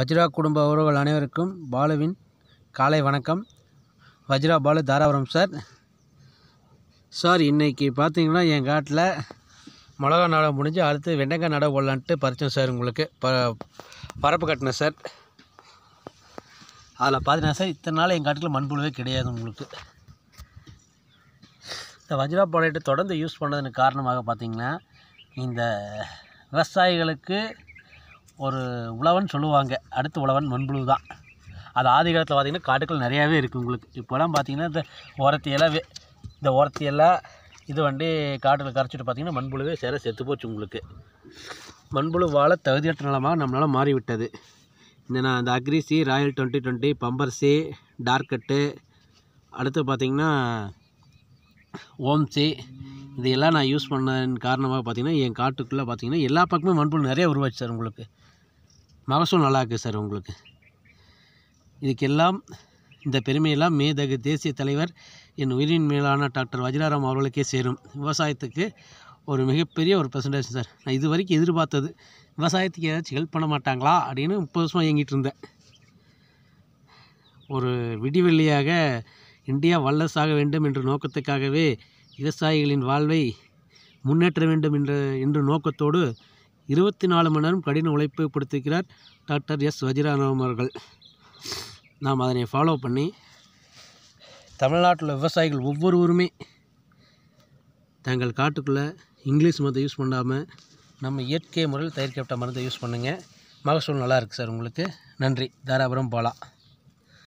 வஜ்ரா குடும்ப உறவுகள் அனைவருக்கும் பாலுவின் காலை வணக்கம் வஜ்ரா பாலு தாராபுரம் சார் சார் இன்றைக்கி பார்த்தீங்கன்னா என் காட்டில் மிளகா நடவு முடிஞ்சு அடுத்து வெண்டைக்காய் நடவு போடலான்ட்டு பறித்தோம் சார் உங்களுக்கு ப பரப்பு கட்டினேன் சார் அதில் பார்த்தீங்கன்னா சார் இத்தனை நாள் எங்கள் காட்டில் மண்புழுவே கிடையாது உங்களுக்கு இந்த வஜ்ரா பாலைட்டு தொடர்ந்து யூஸ் பண்ணதுன்னு காரணமாக பார்த்திங்கன்னா இந்த விவசாயிகளுக்கு ஒரு உழவன் சொல்லுவாங்க அடுத்து உழவன் மண்புழு தான் அது ஆதி காலத்தில் பார்த்திங்கன்னா காட்டுக்கள் நிறையாவே இருக்குது உங்களுக்கு இப்போலாம் பார்த்தீங்கன்னா இந்த ஓரத்தையெல்லாம் இந்த ஓரத்தையெல்லாம் இது வந்து காட்டில் கரைச்சிட்டு பார்த்திங்கன்னா மண்புழுவே சேர செத்து போச்சு உங்களுக்கு மண்புழு வாழ தகுதியற்ற நிலமாக நம்மளால் மாறிவிட்டது இந்த நான் இந்த அக்ரிசி ராயல் டுவெண்ட்டி டுவெண்ட்டி பம்பர்சி டார்கட்டு அடுத்து பார்த்திங்கன்னா ஓம்சி இதையெல்லாம் நான் யூஸ் பண்ணதன் காரணமாக பார்த்திங்கன்னா என் காட்டுக்குள்ளே பார்த்திங்கன்னா எல்லா பக்கமும் மண்புழு நிறைய உருவாச்சு சார் உங்களுக்கு மகசூல் நல்லா இருக்குது சார் உங்களுக்கு இதுக்கெல்லாம் இந்த பெருமையெல்லாம் மேதகு தேசிய தலைவர் என் உயிரின் மேலான டாக்டர் வஜிராராம் அவர்களுக்கே சேரும் விவசாயத்துக்கு ஒரு மிகப்பெரிய ஒரு பர்சன்டேஜ் சார் நான் இது வரைக்கும் எதிர்பார்த்தது விவசாயத்துக்கு ஏதாச்சும் ஹெல்ப் பண்ண மாட்டாங்களா அப்படின்னு முப்பது வருஷமாக இயங்கிட்டு இருந்தேன் ஒரு விடிவெள்ளியாக இந்தியா வல்லரசாக வேண்டும் என்ற நோக்கத்துக்காகவே விவசாயிகளின் வாழ்வை முன்னேற்ற வேண்டும் என்ற என்ற நோக்கத்தோடு இருபத்தி நாலு மணி நேரம் கடின உழைப்பு படுத்திருக்கிறார் டாக்டர் எஸ் வஜிராராம் அவர்கள் நாம் அதனை ஃபாலோ பண்ணி தமிழ்நாட்டில் விவசாயிகள் ஒவ்வொருவருமே தங்கள் காட்டுக்குள்ளே இங்கிலீஷ் மருந்தை யூஸ் பண்ணாமல் நம்ம இயற்கை முறையில் தயாரிக்கப்பட்ட மருந்தை யூஸ் பண்ணுங்கள் மகசூல் நல்லாயிருக்கு சார் உங்களுக்கு நன்றி தாராபுரம் போகலாம்